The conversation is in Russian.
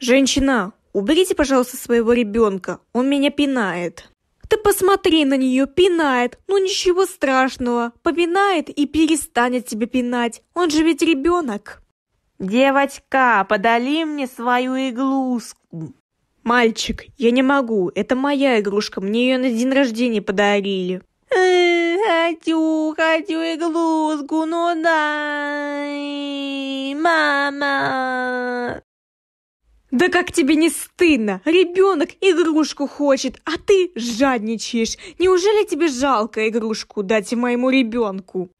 «Женщина, уберите, пожалуйста, своего ребенка, он меня пинает». «Ты посмотри на нее, пинает, ну ничего страшного, попинает и перестанет тебя пинать, он же ведь ребенок». «Девочка, подали мне свою игрушку. «Мальчик, я не могу, это моя игрушка, мне ее на день рождения подарили». Э, «Хочу, хочу иглуску, ну дай, мама!» Да как тебе не стыдно? Ребенок игрушку хочет, а ты жадничаешь. Неужели тебе жалко игрушку дать моему ребенку?